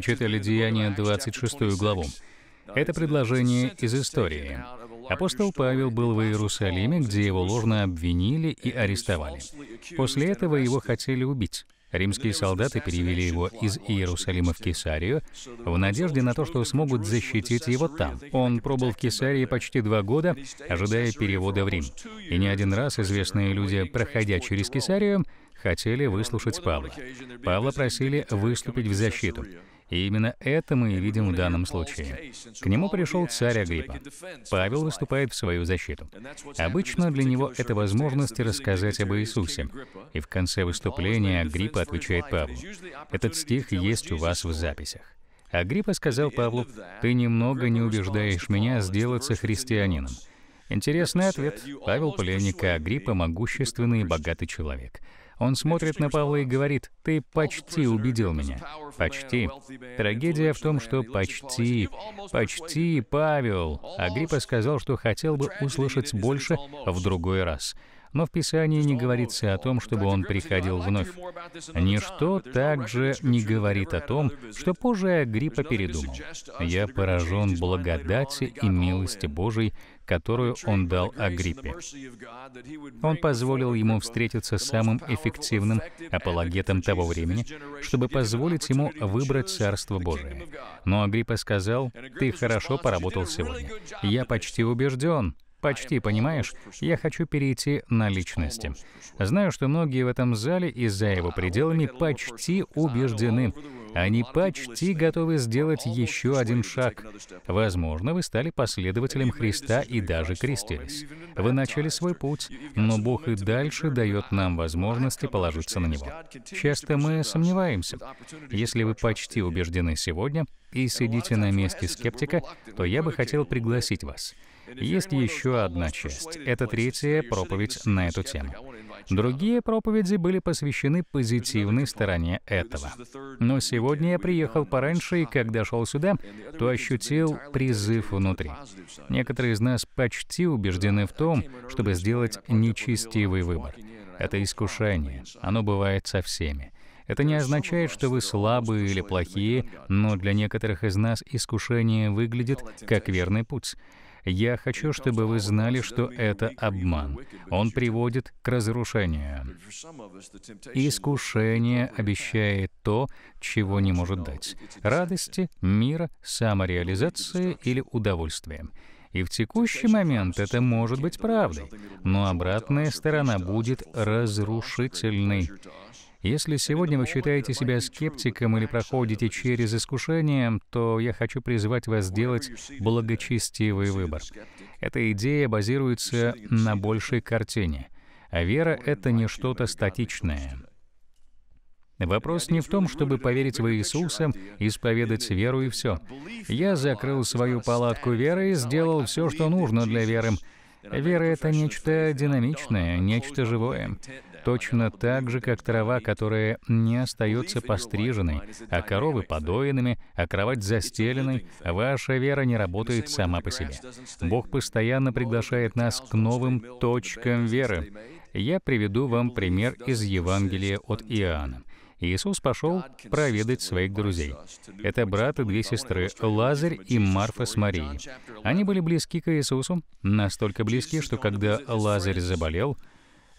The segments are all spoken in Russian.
читали Деяния 26 главу. Это предложение из истории. Апостол Павел был в Иерусалиме, где его ложно обвинили и арестовали. После этого его хотели убить. Римские солдаты перевели его из Иерусалима в Кесарию в надежде на то, что смогут защитить его там. Он пробыл в Кесарии почти два года, ожидая перевода в Рим. И не один раз известные люди, проходя через Кесарию, хотели выслушать Павла. Павла просили выступить в защиту. И именно это мы и видим в данном случае. К нему пришел царь Агриппа. Павел выступает в свою защиту. Обычно для него это возможность рассказать об Иисусе. И в конце выступления Агриппа отвечает Павлу. Этот стих есть у вас в записях. Агриппа сказал Павлу, «Ты немного не убеждаешь меня сделаться христианином». Интересный ответ. Павел — пленник, Агриппа — могущественный и богатый человек. Он смотрит на Павла и говорит, «Ты почти убедил меня». Почти. Трагедия в том, что почти, почти, Павел. Агриппа сказал, что хотел бы услышать больше в другой раз но в Писании не говорится о том, чтобы он приходил вновь. Ничто также не говорит о том, что позже Агриппа передумал. Я поражен благодати и милости Божией, которую он дал Агриппе. Он позволил ему встретиться с самым эффективным апологетом того времени, чтобы позволить ему выбрать Царство Божие. Но Агриппа сказал, «Ты хорошо поработал сегодня. Я почти убежден, Почти, понимаешь? Я хочу перейти на личности. Знаю, что многие в этом зале и за его пределами почти убеждены. Они почти готовы сделать еще один шаг. Возможно, вы стали последователем Христа и даже крестились. Вы начали свой путь, но Бог и дальше дает нам возможности положиться на Него. Часто мы сомневаемся. Если вы почти убеждены сегодня и сидите на месте скептика, то я бы хотел пригласить вас — есть еще одна часть. Это третья проповедь на эту тему. Другие проповеди были посвящены позитивной стороне этого. Но сегодня я приехал пораньше, и когда шел сюда, то ощутил призыв внутри. Некоторые из нас почти убеждены в том, чтобы сделать нечестивый выбор. Это искушение. Оно бывает со всеми. Это не означает, что вы слабые или плохие, но для некоторых из нас искушение выглядит как верный путь. Я хочу, чтобы вы знали, что это обман. Он приводит к разрушению. Искушение обещает то, чего не может дать. Радости, мира, самореализации или удовольствия. И в текущий момент это может быть правдой, но обратная сторона будет разрушительной. Если сегодня вы считаете себя скептиком или проходите через искушение, то я хочу призвать вас сделать благочестивый выбор. Эта идея базируется на большей картине. А вера — это не что-то статичное. Вопрос не в том, чтобы поверить в Иисуса, исповедать веру и все. Я закрыл свою палатку веры и сделал все, что нужно для веры. Вера — это нечто динамичное, нечто живое точно так же, как трава, которая не остается постриженной, а коровы подоенными, а кровать застеленной, а ваша вера не работает сама по себе. Бог постоянно приглашает нас к новым точкам веры. Я приведу вам пример из Евангелия от Иоанна. Иисус пошел проведать своих друзей. Это брат и две сестры, Лазарь и Марфа с Марией. Они были близки к Иисусу, настолько близки, что когда Лазарь заболел,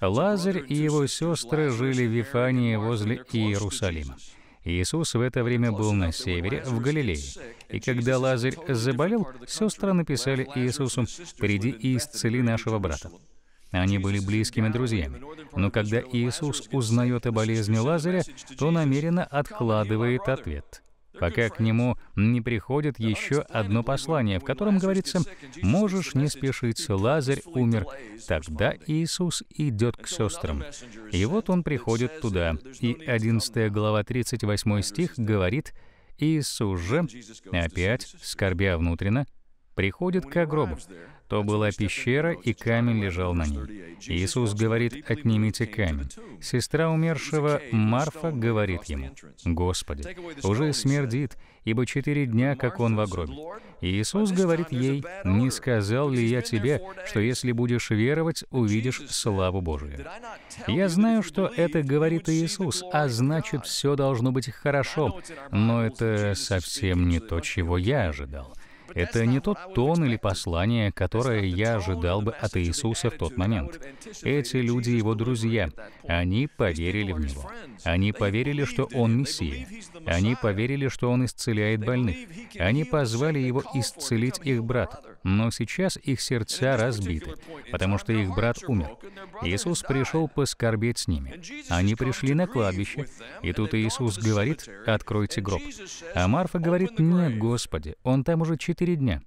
Лазарь и его сестры жили в Вифании возле Иерусалима. Иисус в это время был на севере, в Галилее. И когда Лазарь заболел, сестры написали Иисусу, «Приди и исцели нашего брата». Они были близкими друзьями. Но когда Иисус узнает о болезни Лазаря, то намеренно откладывает ответ пока к нему не приходит еще одно послание, в котором говорится «Можешь не спешиться, Лазарь умер». Тогда Иисус идет к сестрам. И вот он приходит туда, и 11 глава 38 стих говорит «Иисус же, опять, скорбя внутренно, приходит к гробу то была пещера, и камень лежал на ней. Иисус говорит, «Отнимите камень». Сестра умершего Марфа говорит ему, «Господи, уже смердит, ибо четыре дня, как он в гробе». Иисус говорит ей, «Не сказал ли я тебе, что если будешь веровать, увидишь славу Божию?» Я знаю, что это говорит Иисус, а значит, все должно быть хорошо, но это совсем не то, чего я ожидал. Это не тот тон или послание, которое я ожидал бы от Иисуса в тот момент. Эти люди его друзья. Они поверили в него. Они поверили, что он Мессия. Они поверили, что он исцеляет больных. Они позвали его исцелить их брата но сейчас их сердца разбиты, потому что их брат умер. Иисус пришел поскорбеть с ними. Они пришли на кладбище, и тут Иисус говорит, «Откройте гроб». А Марфа говорит, «Нет, Господи, он там уже четыре дня».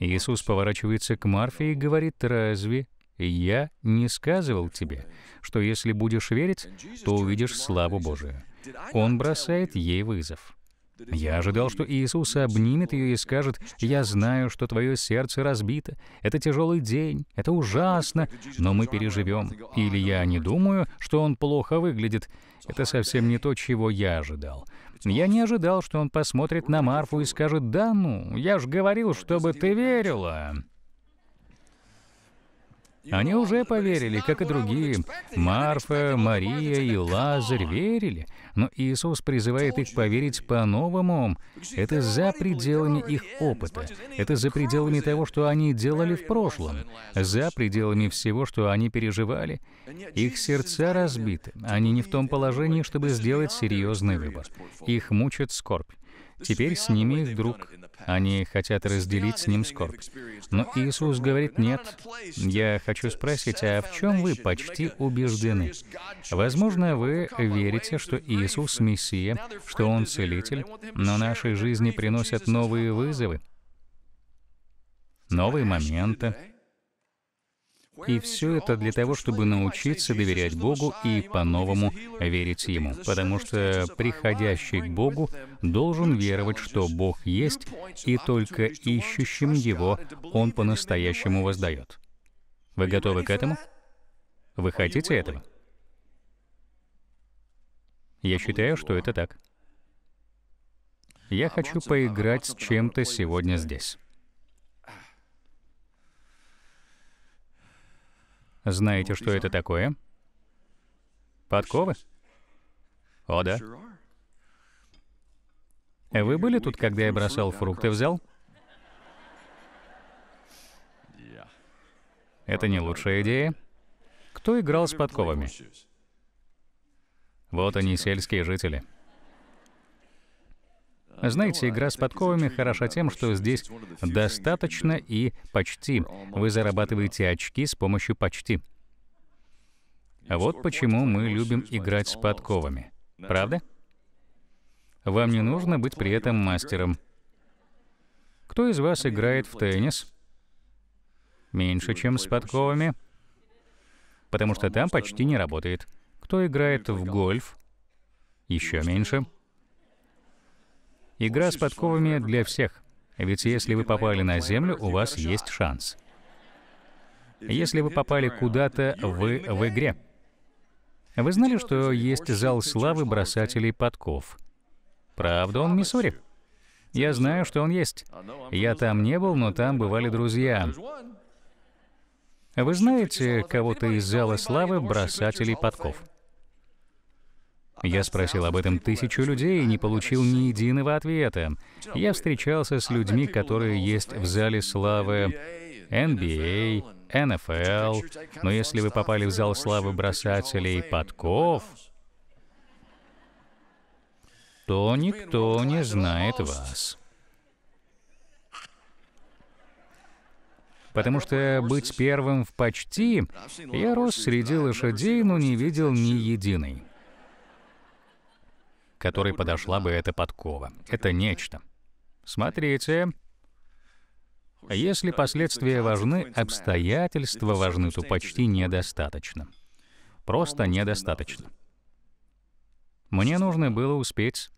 Иисус поворачивается к Марфе и говорит, «Разве я не сказывал тебе, что если будешь верить, то увидишь славу Божию?» Он бросает ей вызов. Я ожидал, что Иисус обнимет ее и скажет, «Я знаю, что твое сердце разбито. Это тяжелый день, это ужасно, но мы переживем». Или «Я не думаю, что он плохо выглядит». Это совсем не то, чего я ожидал. Я не ожидал, что он посмотрит на Марфу и скажет, «Да ну, я же говорил, чтобы ты верила». Они уже поверили, как и другие. Марфа, Мария и Лазарь верили, но Иисус призывает их поверить по-новому. Это за пределами их опыта, это за пределами того, что они делали в прошлом, за пределами всего, что они переживали. Их сердца разбиты, они не в том положении, чтобы сделать серьезный выбор. Их мучит скорбь. Теперь с ними вдруг они хотят разделить с ним скорбь. Но Иисус говорит, нет, я хочу спросить, а в чем вы почти убеждены? Возможно, вы верите, что Иисус — Мессия, что Он — Целитель, но нашей жизни приносят новые вызовы, новые моменты, и все это для того, чтобы научиться доверять Богу и по-новому верить Ему. Потому что приходящий к Богу должен веровать, что Бог есть, и только ищущим Его Он по-настоящему воздает. Вы готовы к этому? Вы хотите этого? Я считаю, что это так. Я хочу поиграть с чем-то сегодня здесь. Знаете, что это такое? Подковы? О, да. Вы были тут, когда я бросал фрукты в зал? Это не лучшая идея. Кто играл с подковами? Вот они, сельские жители. Знаете, игра с подковами хороша тем, что здесь достаточно и почти. Вы зарабатываете очки с помощью почти. А вот почему мы любим играть с подковами. Правда? Вам не нужно быть при этом мастером. Кто из вас играет в теннис? Меньше, чем с подковами. Потому что там почти не работает. Кто играет в гольф? Еще меньше. Игра с подковами для всех. Ведь если вы попали на Землю, у вас есть шанс. Если вы попали куда-то, вы в игре. Вы знали, что есть зал славы бросателей подков? Правда, он в Миссури. Я знаю, что он есть. Я там не был, но там бывали друзья. Вы знаете кого-то из зала славы бросателей подков? Я спросил об этом тысячу людей и не получил ни единого ответа. Я встречался с людьми, которые есть в зале славы NBA, а, НФЛ, но если вы попали в зал славы бросателей подков, то никто не знает вас. Потому что быть первым в почти, я рос среди лошадей, но не видел ни единой которой подошла бы эта подкова. Это нечто. Смотрите, если последствия важны, обстоятельства важны, то почти недостаточно. Просто недостаточно. Мне нужно было успеть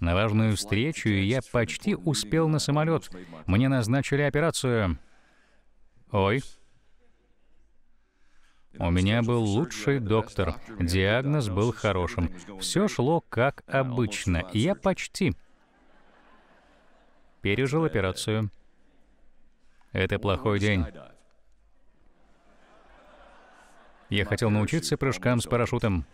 на важную встречу, и я почти успел на самолет. Мне назначили операцию. Ой, у меня был лучший доктор, диагноз был хорошим. Все шло как обычно, я почти пережил операцию. Это плохой день. Я хотел научиться прыжкам с парашютом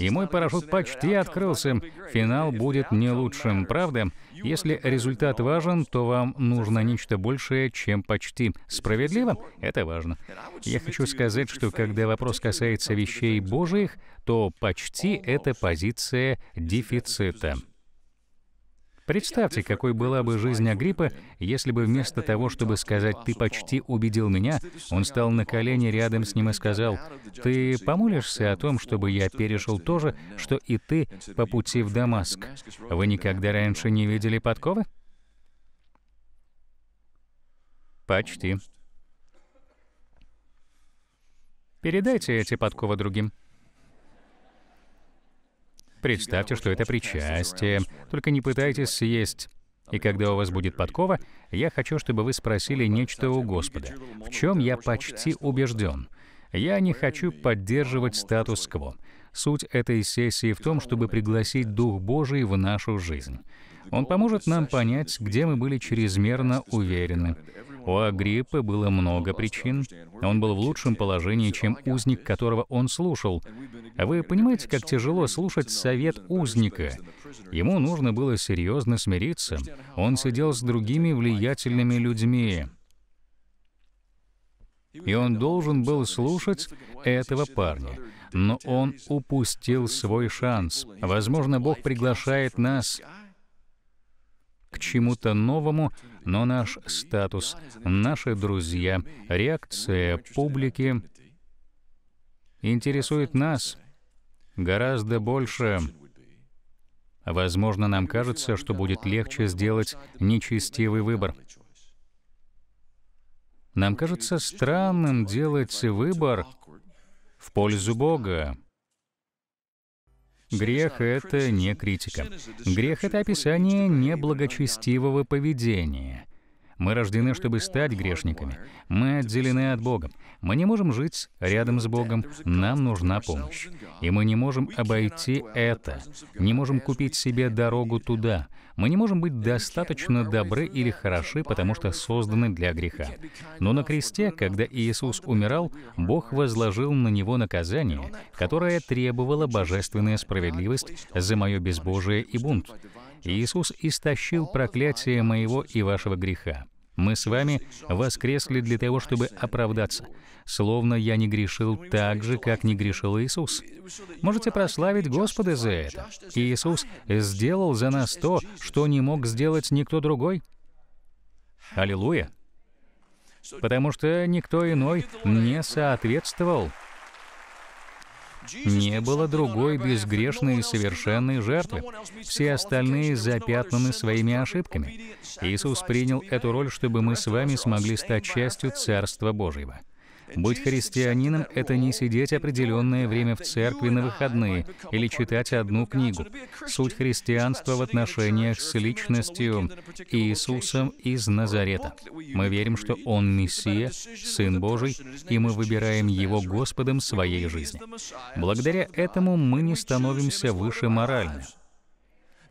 и мой парашют почти открылся. Финал будет не лучшим, правда? Если результат важен, то вам нужно нечто большее, чем почти. Справедливо? Это важно. Я хочу сказать, что когда вопрос касается вещей Божьих, то почти — это позиция дефицита. Представьте, какой была бы жизнь Агриппа, если бы вместо того, чтобы сказать «ты почти убедил меня», он стал на колени рядом с ним и сказал «ты помолишься о том, чтобы я перешел то же, что и ты по пути в Дамаск? Вы никогда раньше не видели подковы?» Почти. Передайте эти подковы другим. Представьте, что это причастие. Только не пытайтесь съесть. И когда у вас будет подкова, я хочу, чтобы вы спросили нечто у Господа, в чем я почти убежден. Я не хочу поддерживать статус-кво. Суть этой сессии в том, чтобы пригласить Дух Божий в нашу жизнь. Он поможет нам понять, где мы были чрезмерно уверены, у Агриппы было много причин. Он был в лучшем положении, чем узник, которого он слушал. А вы понимаете, как тяжело слушать совет узника? Ему нужно было серьезно смириться. Он сидел с другими влиятельными людьми. И он должен был слушать этого парня но он упустил свой шанс. Возможно, Бог приглашает нас чему-то новому, но наш статус, наши друзья, реакция публики интересует нас гораздо больше. Возможно, нам кажется, что будет легче сделать нечестивый выбор. Нам кажется странным делать выбор в пользу Бога. Грех — это не критика. Грех — это описание неблагочестивого поведения. Мы рождены, чтобы стать грешниками. Мы отделены от Бога. Мы не можем жить рядом с Богом. Нам нужна помощь. И мы не можем обойти это. Не можем купить себе дорогу туда. Мы не можем быть достаточно добры или хороши, потому что созданы для греха. Но на кресте, когда Иисус умирал, Бог возложил на него наказание, которое требовало божественная справедливость за мое безбожие и бунт. Иисус истощил проклятие моего и вашего греха. Мы с вами воскресли для того, чтобы оправдаться, словно я не грешил так же, как не грешил Иисус. Можете прославить Господа за это. Иисус сделал за нас то, что не мог сделать никто другой. Аллилуйя! Потому что никто иной не соответствовал не было другой безгрешной и совершенной жертвы. Все остальные запятнаны своими ошибками. Иисус принял эту роль, чтобы мы с вами смогли стать частью Царства Божьего. Быть христианином — это не сидеть определенное время в церкви на выходные или читать одну книгу. Суть христианства в отношениях с личностью Иисусом из Назарета. Мы верим, что Он Мессия, Сын Божий, и мы выбираем Его Господом своей жизни. Благодаря этому мы не становимся выше морально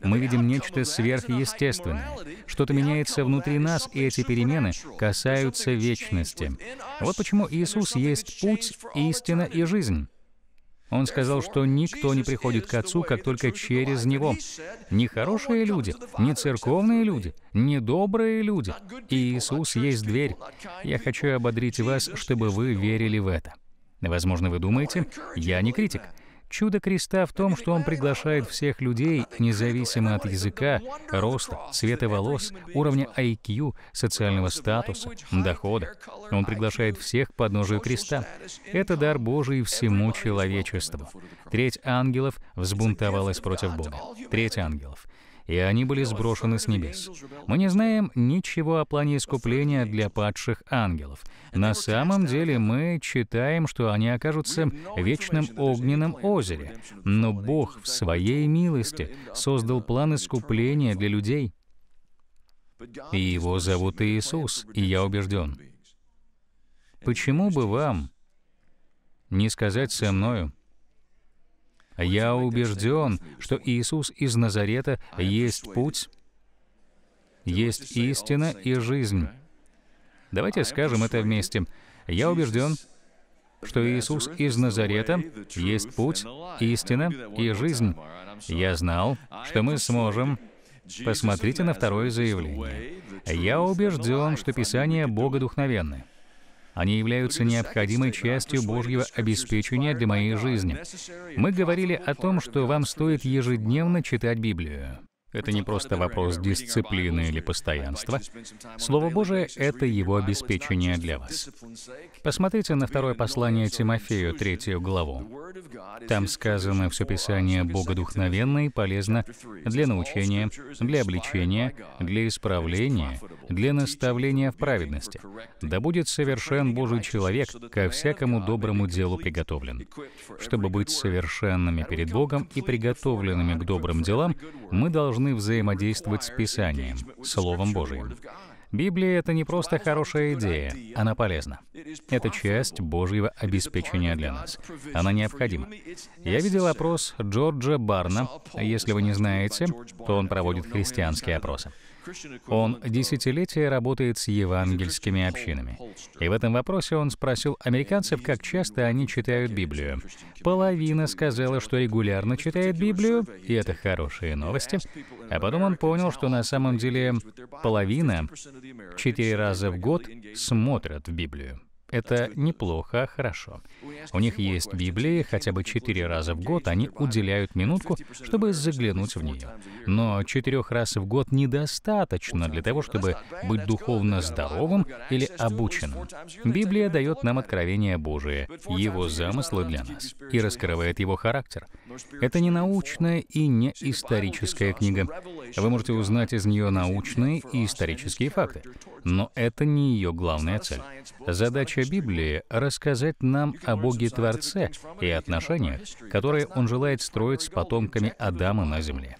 мы видим нечто сверхъестественное. Что-то меняется внутри нас, и эти перемены касаются вечности. Вот почему Иисус есть путь, истина и жизнь. Он сказал, что никто не приходит к Отцу, как только через Него. Не хорошие люди, не церковные люди, не добрые люди. И Иисус есть дверь. Я хочу ободрить вас, чтобы вы верили в это. Возможно, вы думаете, я не критик. Чудо креста в том, что он приглашает всех людей, независимо от языка, роста, цвета волос, уровня IQ, социального статуса, дохода. Он приглашает всех к подножию креста. Это дар Божий всему человечеству. Треть ангелов взбунтовалась против Бога. Треть ангелов — и они были сброшены с небес. Мы не знаем ничего о плане искупления для падших ангелов. На самом деле мы читаем, что они окажутся в вечном огненном озере, но Бог в своей милости создал план искупления для людей. И его зовут Иисус, и я убежден. Почему бы вам не сказать со мною, я убежден, что Иисус из Назарета есть путь, есть истина и жизнь. Давайте скажем это вместе. Я убежден, что Иисус из Назарета есть путь, истина и жизнь. Я знал, что мы сможем. Посмотрите на второе заявление. Я убежден, что Писание Богодухновенное. Они являются необходимой частью Божьего обеспечения для моей жизни. Мы говорили о том, что вам стоит ежедневно читать Библию. Это не просто вопрос дисциплины или постоянства. Слово Божие — это его обеспечение для вас. Посмотрите на второе послание Тимофею, третью главу. Там сказано все Писание богодухновенно и полезно для научения, для обличения, для исправления, для наставления в праведности. Да будет совершен Божий человек, ко всякому доброму делу приготовлен. Чтобы быть совершенными перед Богом и приготовленными к добрым делам, мы должны должны взаимодействовать с Писанием, Словом Божиим. Библия — это не просто хорошая идея, она полезна. Это часть Божьего обеспечения для нас. Она необходима. Я видел опрос Джорджа Барна. Если вы не знаете, то он проводит христианские опросы. Он десятилетия работает с евангельскими общинами. И в этом вопросе он спросил американцев, как часто они читают Библию. Половина сказала, что регулярно читает Библию, и это хорошие новости. А потом он понял, что на самом деле половина четыре раза в год смотрят в Библию. Это неплохо, а хорошо. У них есть Библия хотя бы четыре раза в год они уделяют минутку, чтобы заглянуть в нее. Но четырех раз в год недостаточно для того, чтобы быть духовно здоровым или обученным. Библия дает нам откровение Божие, Его замыслы для нас, и раскрывает Его характер. Это не научная и не историческая книга. Вы можете узнать из нее научные и исторические факты, но это не ее главная цель. Задача Библии — рассказать нам о Боге-творце и отношениях, которые Он желает строить с потомками Адама на земле.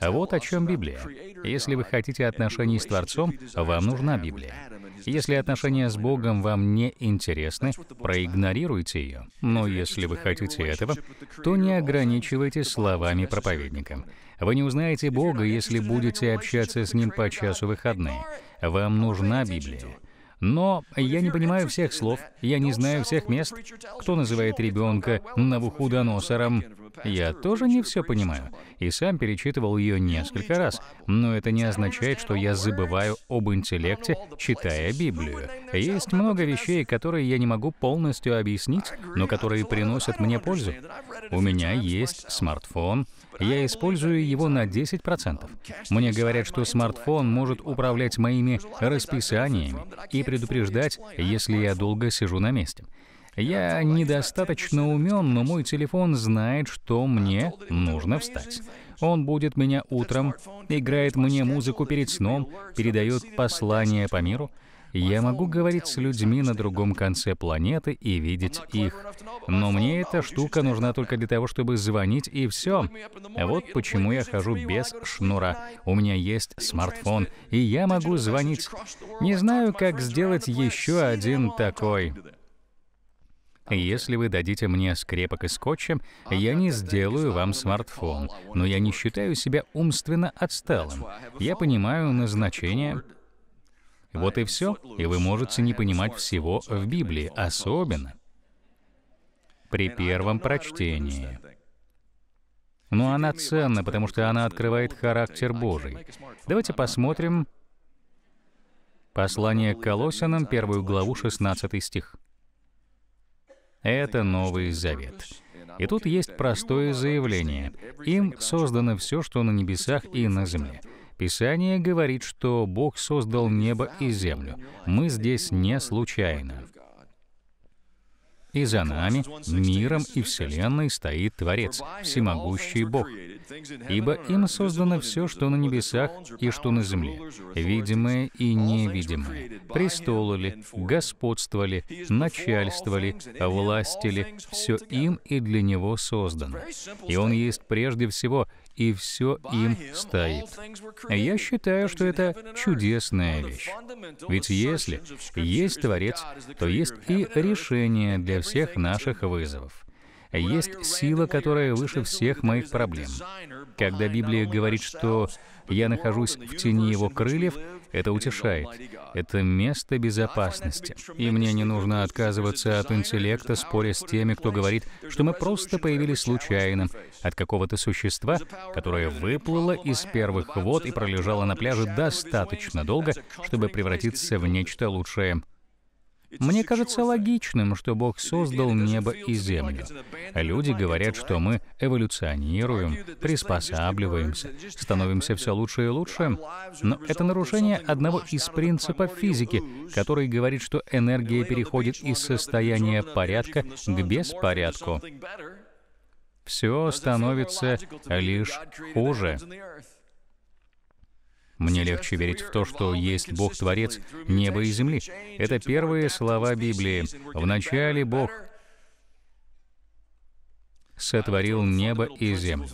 Вот о чем Библия. Если вы хотите отношений с Творцом, вам нужна Библия. Если отношения с Богом вам не интересны, проигнорируйте ее. Но если вы хотите этого, то не ограничивайте словами проповедника. Вы не узнаете Бога, если будете общаться с Ним по часу выходные. Вам нужна Библия. Но я не понимаю всех слов, я не знаю всех мест. Кто называет ребенка Навуходоносором? Я тоже не все понимаю, и сам перечитывал ее несколько раз, но это не означает, что я забываю об интеллекте, читая Библию. Есть много вещей, которые я не могу полностью объяснить, но которые приносят мне пользу. У меня есть смартфон, я использую его на 10%. Мне говорят, что смартфон может управлять моими расписаниями и предупреждать, если я долго сижу на месте. Я недостаточно умен, но мой телефон знает, что мне нужно встать. Он будет меня утром, играет мне музыку перед сном, передает послания по миру. Я могу говорить с людьми на другом конце планеты и видеть их. Но мне эта штука нужна только для того, чтобы звонить, и все. Вот почему я хожу без шнура. У меня есть смартфон, и я могу звонить. Не знаю, как сделать еще один такой. Если вы дадите мне скрепок и скотчем, я не сделаю вам смартфон, но я не считаю себя умственно отсталым. Я понимаю назначение, вот и все. И вы можете не понимать всего в Библии, особенно при первом прочтении. Но она ценна, потому что она открывает характер Божий. Давайте посмотрим послание к Колосянам, первую главу, 16 стих. Это Новый Завет. И тут есть простое заявление. Им создано все, что на небесах и на земле. Писание говорит, что Бог создал небо и землю. Мы здесь не случайно. И за нами, миром и вселенной стоит Творец, всемогущий Бог. Ибо им создано все, что на небесах и что на земле, видимое и невидимое. Престолы ли, господство ли, начальство ли, власти ли, все им и для Него создано. И Он есть прежде всего — и все им стоит. Я считаю, что это чудесная вещь. Ведь если есть Творец, то есть и решение для всех наших вызовов. Есть сила, которая выше всех моих проблем. Когда Библия говорит, что я нахожусь в тени его крыльев, это утешает. Это место безопасности. И мне не нужно отказываться от интеллекта, споря с теми, кто говорит, что мы просто появились случайно от какого-то существа, которое выплыло из первых вод и пролежало на пляже достаточно долго, чтобы превратиться в нечто лучшее. Мне кажется логичным, что Бог создал небо и землю. Люди говорят, что мы эволюционируем, приспосабливаемся, становимся все лучше и лучше, но это нарушение одного из принципов физики, который говорит, что энергия переходит из состояния порядка к беспорядку. Все становится лишь хуже. Мне легче верить в то, что есть Бог-творец неба и земли. Это первые слова Библии. «Вначале Бог сотворил небо и землю».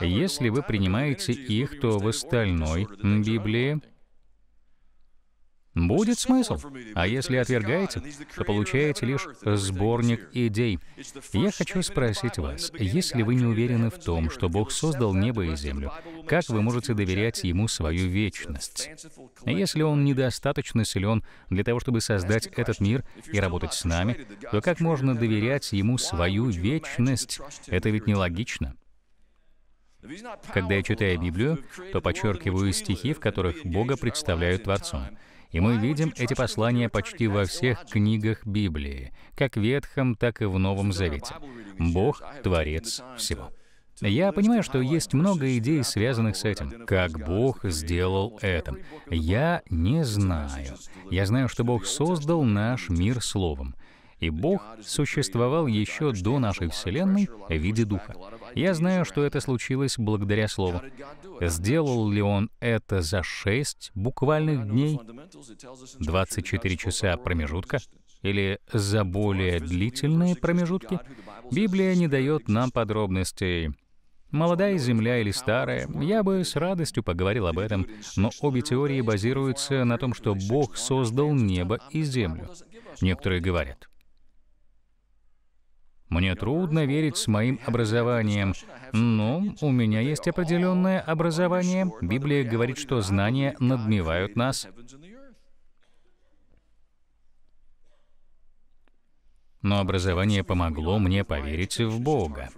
Если вы принимаете их, то в остальной Библии Будет смысл. А если отвергаете, то получаете лишь сборник идей. Я хочу спросить вас, если вы не уверены в том, что Бог создал небо и землю, как вы можете доверять Ему свою вечность? Если Он недостаточно силен для того, чтобы создать этот мир и работать с нами, то как можно доверять Ему свою вечность? Это ведь нелогично. Когда я читаю Библию, то подчеркиваю стихи, в которых Бога представляют Творцом. И мы видим эти послания почти во всех книгах Библии, как в Ветхом, так и в Новом Завете. Бог — Творец всего. Я понимаю, что есть много идей, связанных с этим. Как Бог сделал это? Я не знаю. Я знаю, что Бог создал наш мир словом и Бог существовал еще до нашей Вселенной в виде Духа. Я знаю, что это случилось благодаря Слову. Сделал ли он это за шесть буквальных дней, 24 часа промежутка, или за более длительные промежутки? Библия не дает нам подробностей. Молодая земля или старая, я бы с радостью поговорил об этом, но обе теории базируются на том, что Бог создал небо и землю. Некоторые говорят, мне трудно верить с моим образованием, но у меня есть определенное образование. Библия говорит, что знания надмевают нас. Но образование помогло мне поверить в Бога.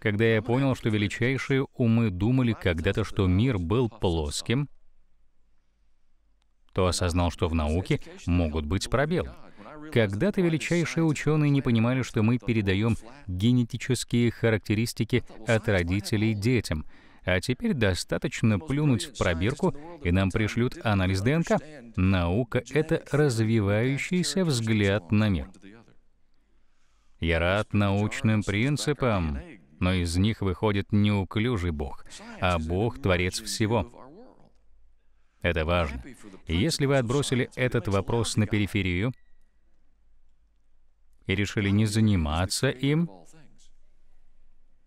Когда я понял, что величайшие умы думали когда-то, что мир был плоским, то осознал, что в науке могут быть пробелы. Когда-то величайшие ученые не понимали, что мы передаем генетические характеристики от родителей детям, а теперь достаточно плюнуть в пробирку, и нам пришлют анализ ДНК. Наука — это развивающийся взгляд на мир. Я рад научным принципам, но из них выходит неуклюжий Бог, а Бог — Творец всего. Это важно. И если вы отбросили этот вопрос на периферию и решили не заниматься им,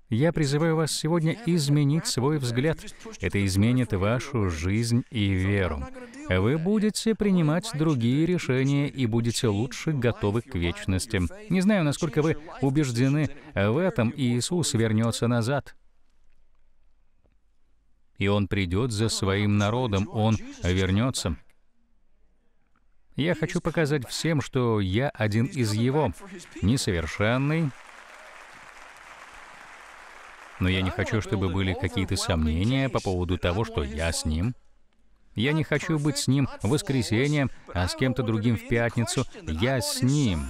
я призываю вас сегодня изменить свой взгляд. Это изменит вашу жизнь и веру. Вы будете принимать другие решения и будете лучше готовы к вечности. Не знаю, насколько вы убеждены в этом, Иисус вернется назад и Он придет за своим народом, Он вернется. Я хочу показать всем, что я один из Его, несовершенный, но я не хочу, чтобы были какие-то сомнения по поводу того, что я с Ним. Я не хочу быть с Ним в воскресенье, а с кем-то другим в пятницу. Я с Ним.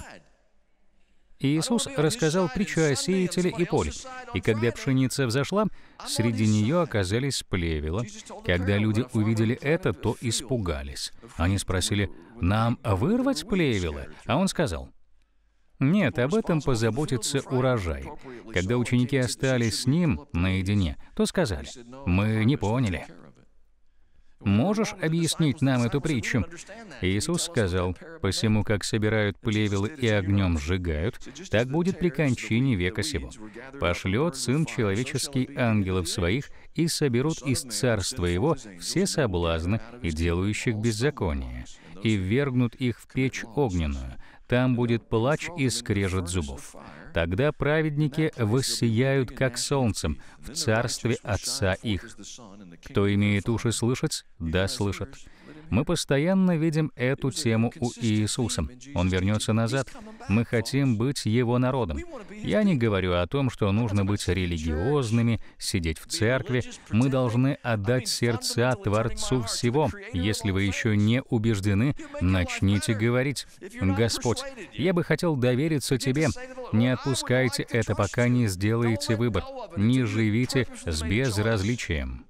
Иисус рассказал притчу о сеятеле и поле. И когда пшеница взошла, среди нее оказались плевела. Когда люди увидели это, то испугались. Они спросили, «Нам вырвать плевела?» А он сказал, нет, об этом позаботится урожай. Когда ученики остались с ним наедине, то сказали, «Мы не поняли». Можешь объяснить нам эту притчу? Иисус сказал, «Посему, как собирают плевелы и огнем сжигают, так будет при кончине века сего. Пошлет Сын Человеческий ангелов своих, и соберут из царства его все соблазны и делающих беззаконие, и ввергнут их в печь огненную, там будет плач и скрежет зубов. Тогда праведники воссияют, как солнцем, в царстве Отца их. Кто имеет уши слышать, да слышат. Мы постоянно видим эту тему у Иисуса. Он вернется назад. Мы хотим быть Его народом. Я не говорю о том, что нужно быть религиозными, сидеть в церкви. Мы должны отдать сердца Творцу всего. Если вы еще не убеждены, начните говорить. «Господь, я бы хотел довериться Тебе. Не отпускайте это, пока не сделаете выбор. Не живите с безразличием».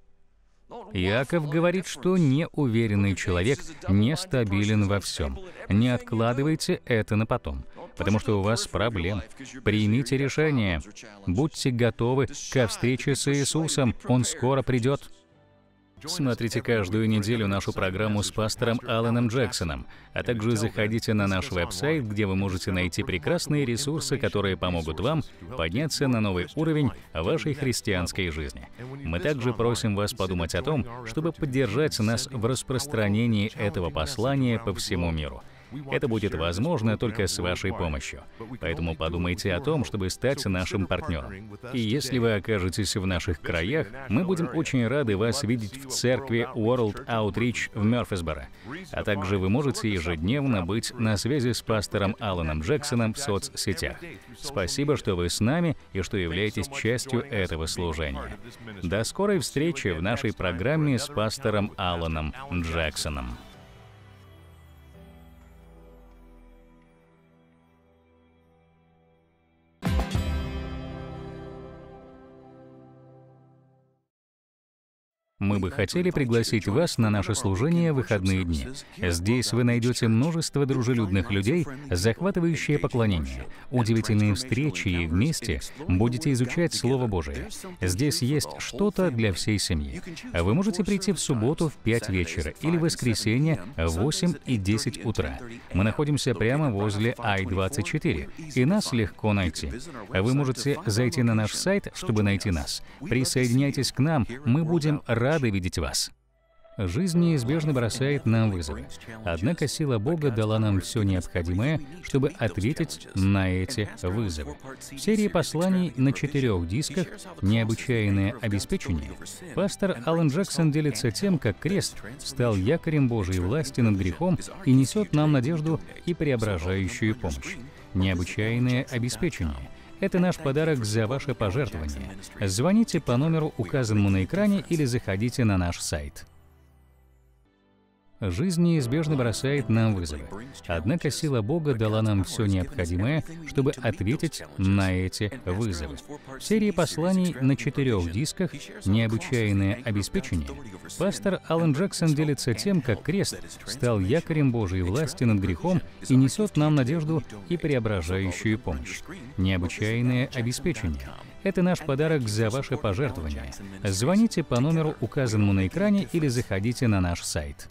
Иаков говорит, что неуверенный человек нестабилен во всем. Не откладывайте это на потом, потому что у вас проблем. Примите решение. Будьте готовы ко встрече с Иисусом. Он скоро придет. Смотрите каждую неделю нашу программу с пастором Аланом Джексоном, а также заходите на наш веб-сайт, где вы можете найти прекрасные ресурсы, которые помогут вам подняться на новый уровень вашей христианской жизни. Мы также просим вас подумать о том, чтобы поддержать нас в распространении этого послания по всему миру – это будет возможно только с вашей помощью. Поэтому подумайте о том, чтобы стать нашим партнером. И если вы окажетесь в наших краях, мы будем очень рады вас видеть в церкви World Outreach в Мерфисборо. А также вы можете ежедневно быть на связи с пастором Алланом Джексоном в соцсетях. Спасибо, что вы с нами и что являетесь частью этого служения. До скорой встречи в нашей программе с пастором Алланом Джексоном. мы бы хотели пригласить вас на наше служение в выходные дни. Здесь вы найдете множество дружелюбных людей, захватывающие поклонение, удивительные встречи и вместе будете изучать Слово Божие. Здесь есть что-то для всей семьи. Вы можете прийти в субботу в 5 вечера или в воскресенье в 8 и 10 утра. Мы находимся прямо возле I-24, и нас легко найти. Вы можете зайти на наш сайт, чтобы найти нас. Присоединяйтесь к нам, мы будем рады рады видеть вас. Жизнь неизбежно бросает нам вызовы. Однако сила Бога дала нам все необходимое, чтобы ответить на эти вызовы. В серии посланий на четырех дисках «Необычайное обеспечение» пастор Аллен Джексон делится тем, как крест стал якорем Божьей власти над грехом и несет нам надежду и преображающую помощь. Необычайное обеспечение это наш подарок за ваше пожертвование. Звоните по номеру, указанному на экране, или заходите на наш сайт. Жизнь неизбежно бросает нам вызовы. Однако сила Бога дала нам все необходимое, чтобы ответить на эти вызовы. В серии посланий на четырех дисках «Необычайное обеспечение» пастор Аллен Джексон делится тем, как крест стал якорем Божьей власти над грехом и несет нам надежду и преображающую помощь. «Необычайное обеспечение» Это наш подарок за ваше пожертвование. Звоните по номеру, указанному на экране, или заходите на наш сайт.